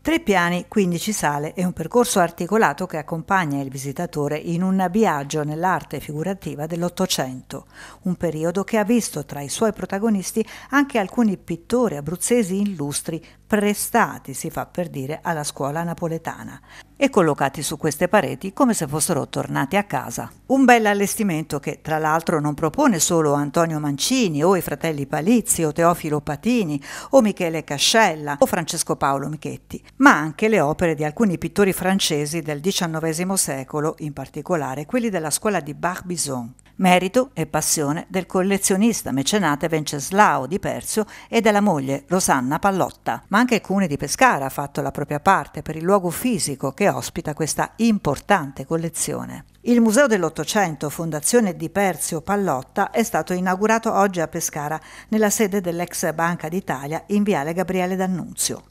Tre piani, 15 sale e un percorso articolato che accompagna il visitatore in un viaggio nell'arte figurativa dell'Ottocento, un periodo che ha visto tra i suoi protagonisti anche alcuni pittori abruzzesi illustri prestati, si fa per dire, alla scuola napoletana e collocati su queste pareti come se fossero tornati a casa. Un bel allestimento che tra l'altro non propone solo Antonio Mancini o i fratelli Palizzi o Teofilo Patini o Michele Cascella o Francesco Paolo Michetti, ma anche le opere di alcuni pittori francesi del XIX secolo, in particolare quelli della scuola di Barbizon merito e passione del collezionista mecenate Venceslao di Persio e della moglie Rosanna Pallotta. Ma anche il Cune di Pescara ha fatto la propria parte per il luogo fisico che ospita questa importante collezione. Il Museo dell'Ottocento, fondazione di Persio Pallotta, è stato inaugurato oggi a Pescara nella sede dell'ex Banca d'Italia in Viale Gabriele D'Annunzio.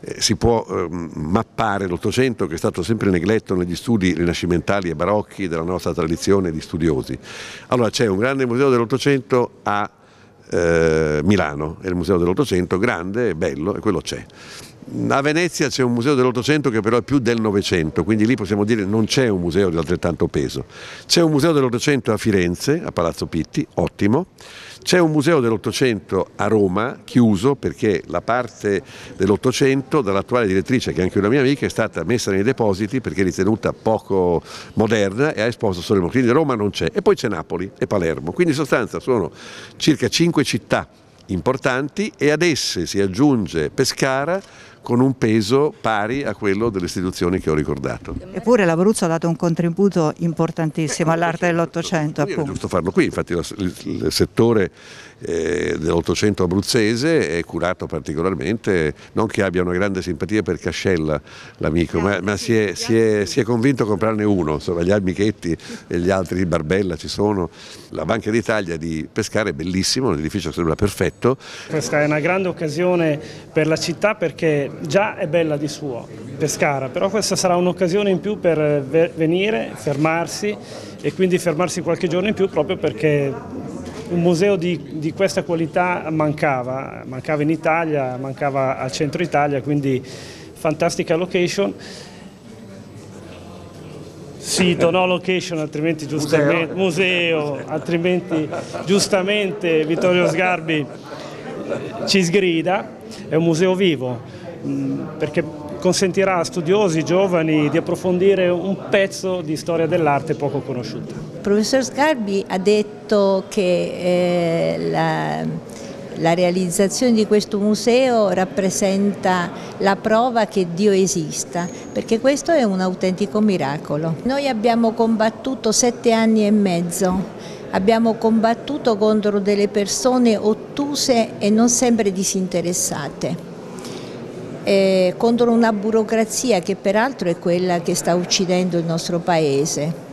Eh, si può eh, mappare l'Ottocento che è stato sempre negletto negli studi rinascimentali e barocchi della nostra tradizione di studiosi. Allora c'è un grande museo dell'Ottocento a eh, Milano, è il museo dell'Ottocento, grande bello e quello c'è. A Venezia c'è un museo dell'Ottocento che però è più del Novecento, quindi lì possiamo dire non c'è un museo di altrettanto peso. C'è un museo dell'Ottocento a Firenze, a Palazzo Pitti, ottimo. C'è un museo dell'Ottocento a Roma, chiuso perché la parte dell'Ottocento dall'attuale direttrice, che è anche una mia amica, è stata messa nei depositi perché è ritenuta poco moderna e ha esposto solo Roma. Quindi Roma non c'è. E poi c'è Napoli e Palermo. Quindi in sostanza sono circa cinque città importanti e ad esse si aggiunge Pescara con un peso pari a quello delle istituzioni che ho ricordato. Eppure l'Abruzzo ha dato un contributo importantissimo all'arte dell'Ottocento. È giusto farlo qui, infatti il settore eh, dell'Ottocento abruzzese è curato particolarmente, non che abbia una grande simpatia per Cascella, l'amico, ma, ma si, è, si, è, si, è, convinto a comprarne uno, insomma, gli Almichetti e gli altri di Barbella ci sono. La Banca d'Italia di Pescara è bellissimo, l'edificio sembra perfetto. Questa è una grande occasione per la città perché già è bella di suo Pescara, però questa sarà un'occasione in più per eh, venire, fermarsi e quindi fermarsi qualche giorno in più proprio perché un museo di, di questa qualità mancava, mancava in Italia, mancava a centro Italia, quindi fantastica location sito, no location, altrimenti giustamente museo, museo, altrimenti giustamente Vittorio Sgarbi ci sgrida, è un museo vivo perché consentirà a studiosi giovani di approfondire un pezzo di storia dell'arte poco conosciuta. Il professor Scarbi ha detto che eh, la, la realizzazione di questo museo rappresenta la prova che Dio esista, perché questo è un autentico miracolo. Noi abbiamo combattuto sette anni e mezzo abbiamo combattuto contro delle persone ottuse e non sempre disinteressate eh, contro una burocrazia che peraltro è quella che sta uccidendo il nostro Paese.